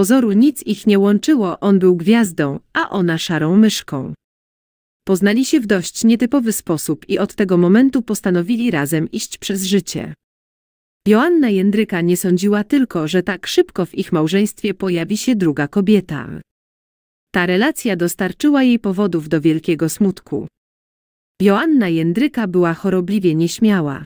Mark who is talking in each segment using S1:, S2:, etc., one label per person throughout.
S1: pozoru nic ich nie łączyło, on był gwiazdą, a ona szarą myszką. Poznali się w dość nietypowy sposób i od tego momentu postanowili razem iść przez życie. Joanna Jędryka nie sądziła tylko, że tak szybko w ich małżeństwie pojawi się druga kobieta. Ta relacja dostarczyła jej powodów do wielkiego smutku. Joanna Jędryka była chorobliwie nieśmiała.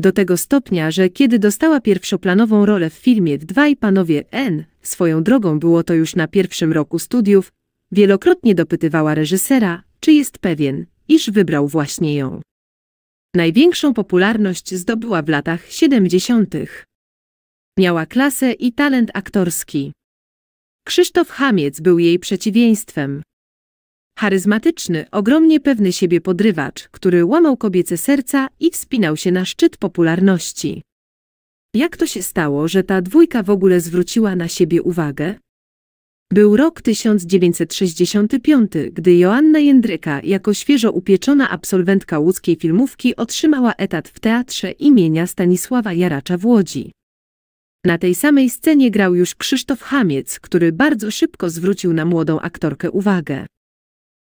S1: Do tego stopnia, że kiedy dostała pierwszoplanową rolę w filmie Dwaj panowie N, swoją drogą było to już na pierwszym roku studiów, wielokrotnie dopytywała reżysera, czy jest pewien, iż wybrał właśnie ją. Największą popularność zdobyła w latach 70. Miała klasę i talent aktorski. Krzysztof Hamiec był jej przeciwieństwem. Charyzmatyczny, ogromnie pewny siebie podrywacz, który łamał kobiece serca i wspinał się na szczyt popularności. Jak to się stało, że ta dwójka w ogóle zwróciła na siebie uwagę? Był rok 1965, gdy Joanna Jędryka jako świeżo upieczona absolwentka łódzkiej filmówki otrzymała etat w Teatrze imienia Stanisława Jaracza w Łodzi. Na tej samej scenie grał już Krzysztof Hamiec, który bardzo szybko zwrócił na młodą aktorkę uwagę.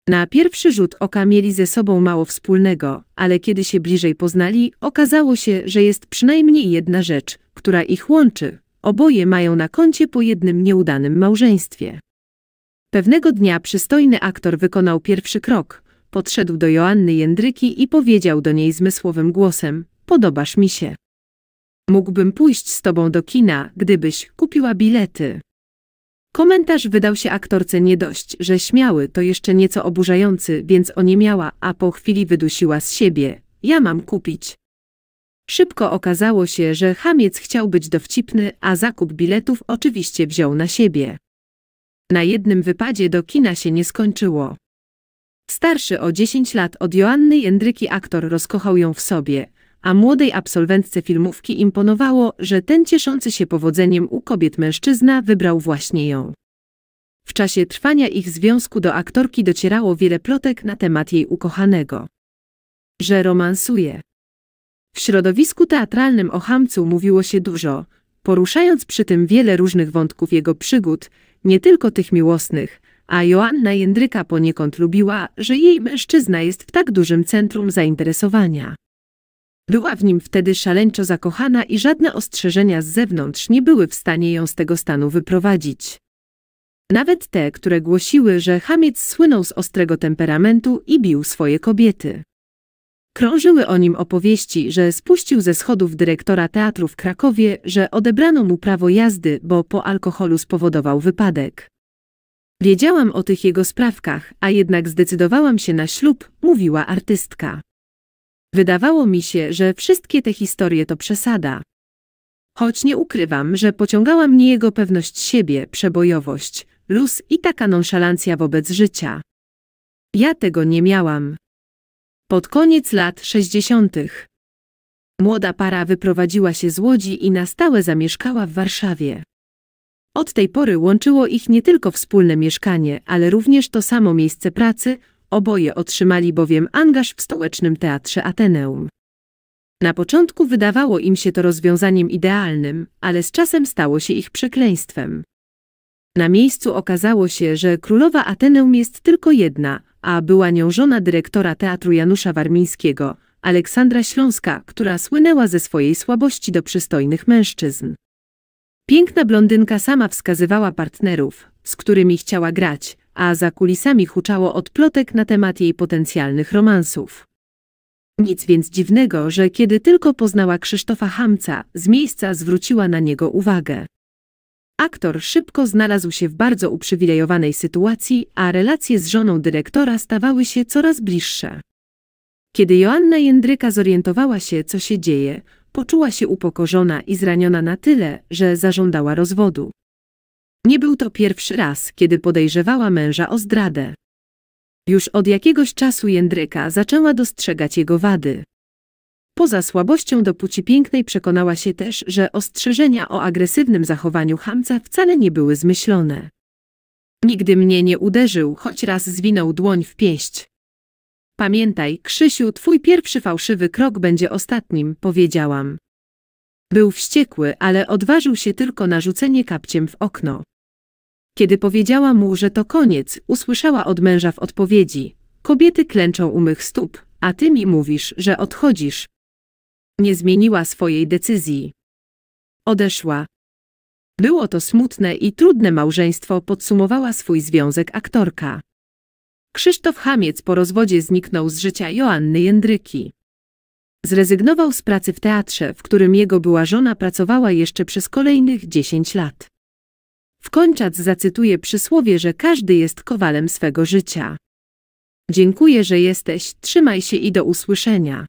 S1: Na pierwszy rzut oka mieli ze sobą mało wspólnego, ale kiedy się bliżej poznali, okazało się, że jest przynajmniej jedna rzecz, która ich łączy. Oboje mają na koncie po jednym nieudanym małżeństwie. Pewnego dnia przystojny aktor wykonał pierwszy krok. Podszedł do Joanny Jędryki i powiedział do niej zmysłowym głosem: Podobasz mi się. Mógłbym pójść z tobą do kina, gdybyś kupiła bilety. Komentarz wydał się aktorce nie dość, że śmiały to jeszcze nieco oburzający, więc oniemiała, miała, a po chwili wydusiła z siebie. Ja mam kupić. Szybko okazało się, że Hamiec chciał być dowcipny, a zakup biletów oczywiście wziął na siebie. Na jednym wypadzie do kina się nie skończyło. Starszy o 10 lat od Joanny Jędryki aktor rozkochał ją w sobie, a młodej absolwentce filmówki imponowało, że ten cieszący się powodzeniem u kobiet mężczyzna wybrał właśnie ją. W czasie trwania ich związku do aktorki docierało wiele plotek na temat jej ukochanego. Że romansuje. W środowisku teatralnym o Hamcu mówiło się dużo, poruszając przy tym wiele różnych wątków jego przygód, nie tylko tych miłosnych, a Joanna Jędryka poniekąd lubiła, że jej mężczyzna jest w tak dużym centrum zainteresowania. Była w nim wtedy szaleńczo zakochana i żadne ostrzeżenia z zewnątrz nie były w stanie ją z tego stanu wyprowadzić. Nawet te, które głosiły, że Hamiec słynął z ostrego temperamentu i bił swoje kobiety. Krążyły o nim opowieści, że spuścił ze schodów dyrektora teatru w Krakowie, że odebrano mu prawo jazdy, bo po alkoholu spowodował wypadek. Wiedziałam o tych jego sprawkach, a jednak zdecydowałam się na ślub, mówiła artystka. Wydawało mi się, że wszystkie te historie to przesada. Choć nie ukrywam, że pociągała mnie jego pewność siebie, przebojowość, luz i taka nonszalancja wobec życia. Ja tego nie miałam. Pod koniec lat 60. Młoda para wyprowadziła się z Łodzi i na stałe zamieszkała w Warszawie. Od tej pory łączyło ich nie tylko wspólne mieszkanie, ale również to samo miejsce pracy, Oboje otrzymali bowiem angaż w stołecznym teatrze Ateneum. Na początku wydawało im się to rozwiązaniem idealnym, ale z czasem stało się ich przekleństwem. Na miejscu okazało się, że królowa Ateneum jest tylko jedna, a była nią żona dyrektora teatru Janusza Warmińskiego, Aleksandra Śląska, która słynęła ze swojej słabości do przystojnych mężczyzn. Piękna blondynka sama wskazywała partnerów, z którymi chciała grać, a za kulisami huczało od plotek na temat jej potencjalnych romansów. Nic więc dziwnego, że kiedy tylko poznała Krzysztofa Hamca, z miejsca zwróciła na niego uwagę. Aktor szybko znalazł się w bardzo uprzywilejowanej sytuacji, a relacje z żoną dyrektora stawały się coraz bliższe. Kiedy Joanna Jędryka zorientowała się, co się dzieje, poczuła się upokorzona i zraniona na tyle, że zażądała rozwodu. Nie był to pierwszy raz, kiedy podejrzewała męża o zdradę. Już od jakiegoś czasu Jędryka zaczęła dostrzegać jego wady. Poza słabością do płci pięknej przekonała się też, że ostrzeżenia o agresywnym zachowaniu hamca wcale nie były zmyślone. Nigdy mnie nie uderzył, choć raz zwinął dłoń w pięść. Pamiętaj, Krzysiu, twój pierwszy fałszywy krok będzie ostatnim, powiedziałam. Był wściekły, ale odważył się tylko na rzucenie kapciem w okno. Kiedy powiedziała mu, że to koniec, usłyszała od męża w odpowiedzi. Kobiety klęczą u mych stóp, a ty mi mówisz, że odchodzisz. Nie zmieniła swojej decyzji. Odeszła. Było to smutne i trudne małżeństwo, podsumowała swój związek aktorka. Krzysztof Hamiec po rozwodzie zniknął z życia Joanny Jędryki. Zrezygnował z pracy w teatrze, w którym jego była żona pracowała jeszcze przez kolejnych 10 lat. Skończac zacytuje przysłowie, że każdy jest kowalem swego życia. Dziękuję, że jesteś, trzymaj się i do usłyszenia.